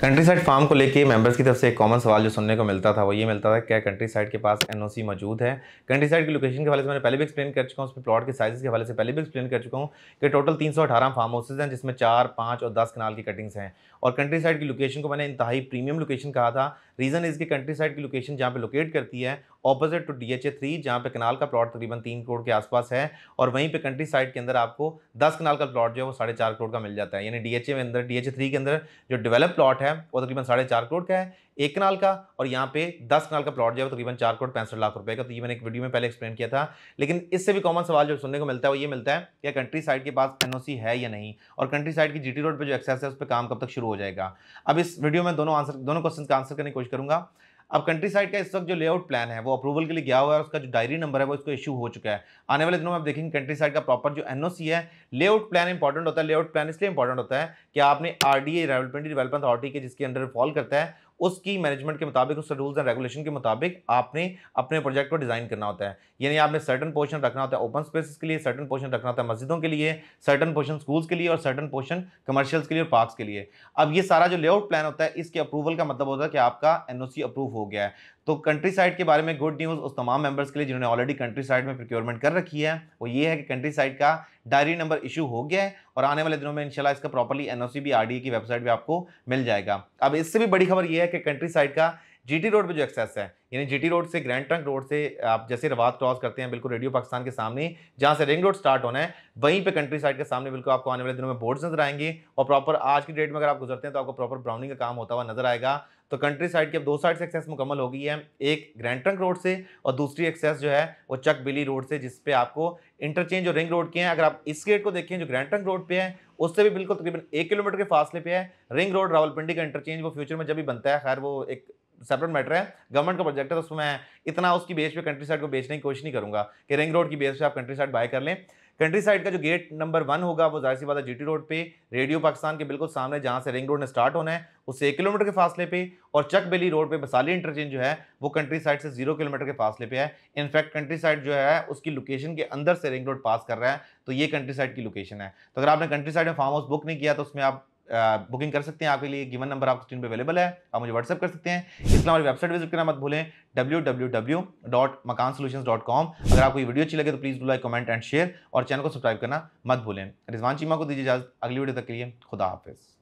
country side farm को लेके members की तरफ से एक कॉमन सवाल जो सुनने को मिलता था वो ये मिलता था क्या कंट्री साइड के पास एनओसी मौजूद है कंट्री साइड की लोकेशन के हवाले से मैंने पहले भी एक्सप्लेन कर चुका हूँ उसमें प्लॉट के साइज़ के हवाले से पहले भी एक्सप्लेन कर चुका हूँ कि टोटल तीन फार्म हाउसेज हैं जिसमें चार पाँच और दस कनाल की कटिंग्स हैं और कंट्री साइड की लोकेशन को मैंने इंतहाई प्रीमियम लोकेशन कहा था रीज़न इसके कंट्री साइड की लोकेशन जहाँ पर लोकेट करती है opposite to D H A three जहाँ पे कनाल का प्लॉट तकरीबन तीन करोड़ के आसपास है और वहीं पे कंट्री साइड के अंदर आपको दस कनाल का प्लॉट जो है वो साढ़े चार करोड़ का मिल जाता है यानी डी एच ए में अंदर डी एच ए थ्री के अंदर जो डेवलप प्लॉट है वो तकरीबन साढ़े चार करोड़ का है एक कनाल का और यहाँ पे दस कनाल का प्लॉट जो है तकरीबन चार करोड़ पैंसठ लाख रुपए का तो ये मैंने एक वीडियो में पहले एक्सप्लेन किया था लेकिन इससे भी कॉमन सवाल जो सुनने को मिलता है वो ये मिलता है कि कंट्री साइड के पास एनओसी है या नहीं और कंट्री साइड की टी रोड पर जो एक्सेस है उस पर काम कब तक शुरू हो जाएगा अब इस वीडियो में दोनों आंसर दोनों क्वेश्चन का आंसर करने की कोशिश करूँगा अब कंट्री साइड का इस वक्त जो लेआउट प्लान है वो अप्रूवल के लिए गया हुआ है उसका जो डायरी नंबर है वो इसको इशू हो चुका है आने वाले दिनों में आप देखेंगे कंट्री साइड का प्रॉपर जो एनओसी है लेआउट प्लान इंपॉर्टेंट होता है लेआउट प्लान इसलिए इंपॉर्टेंट होता है कि आपने R D development development authority के जिसके अंडर फॉल करता है उसकी मैनेजमेंट के मुताबिक उसके रूल्स एंड रेगुलेशन के मुताबिक आपने अपने प्रोजेक्ट को डिज़ाइन करना होता है यानी आपने सर्टन पोर्शन रखना होता है ओपन स्पेस के लिए सर्टन पोर्शन रखना होता है मस्जिदों के लिए सर्टन पोर्शन स्कूल्स के लिए और सर्टन पोर्शन कमर्शियल्स के लिए और पार्क्स के लिए अब ये सारा जो लेआउट प्लान होता है इसके अप्रूवल का मतलब होता है कि आपका एन अप्रूव हो गया है तो कंट्री साइड के बारे में गुड न्यूज़ उस तमाम मेंबर्स के लिए जिन्होंने ऑलरेडी कंट्री साइड में प्रिक्योरमेंट कर रखी है वो ये है कि कंट्री साइड का डायरी नंबर इशू हो गया है और आने वाले दिनों में इंशाल्लाह इसका प्रॉपरली एनओसी भी आरडीए e की वेबसाइट भी आपको मिल जाएगा अब इससे भी बड़ी खबर यह है कि कंट्री साइड का जीटी रोड पे जो एक्सेस है यानी जीटी रोड से ग्रैंड ट्रंक रोड से आप जैसे रवाद क्रॉस करते हैं बिल्कुल रेडियो पाकिस्तान के सामने जहाँ से रिंग रोड स्टार्ट होना है वहीं पे कंट्री साइड के सामने बिल्कुल आपको आने वाले दिनों में बोर्ड्स नजर आएंगे और प्रॉपर आज की डेट में अगर आप गुजरते हैं तो आपको प्रॉपर ब्राउनिंग का काम होता हुआ नजर आएगा तो कंट्री साइड की अब दो साइड से एक्सेस मुकम्मल हो गई है एक ग्रैंड ट्रंक रोड से और दूसरी एक्सेस जो है वो चक बिली रोड से जिसपे आपको इंटरचेंज और रिंग रोड के हैं अगर आप इस गेट को देखें जो ग्रैंड ट्रंक रोड पे है उससे भी बिल्कुल तकरीबन एक किलोमीटर के फासले पे है रिंग रोड रावलपिंडी का इंटरचेंज वो फ्यूचर में जब भी बनता है खैर वो एक सेपरेट मैटर है गवर्नमेंट का प्रोजेक्ट है तो उसमें इतना उसकी बेस पे कंट्री साइड को बेचने की कोशिश नहीं करूँगा कि रिंग रोड की बेस पे आप कंट्री साइड बाय कर लें कंट्री साइड का जो गेट नंबर वन होगा वो जाहिर सी बात है जी रोड पे रेडियो पाकिस्तान के बिल्कुल सामने जहाँ से रिंग रोड ने स्टार्ट होना है उससे एक किलोमीटर के फासले पे और चक बेली रोड पे बसाली इंटरचेंज जो है वो कंट्री साइड से जीरो किलोमीटर के फासले पे है इनफैक्ट कंट्री साइड जो है उसकी लोकेशन के अंदर से रिंग रोड पास कर रहा है तो ये कंट्री साइड की लोकेशन है तो अगर आपने कंट्री साइड में फार्म हाउस बुक नहीं किया तो उसमें आप बुकिंग कर सकते हैं आपके लिए गिवन नंबर आपको स्क्रीन पर अवेलेबल है आप मुझे व्हाट्सअप कर सकते हैं इसलिए हमारी वेबसाइट विजिट करना मत भूलें W W W dot Makaan solution dot com अगर आपको ये वीडियो अच्छी लगे तो please like comment and share और चैनल को सब्सक्राइब करना मत भूलें रिजवान चीमा को दीजिए इजाज़त अगली वीडियो तक के लिए खुदा हाफिज़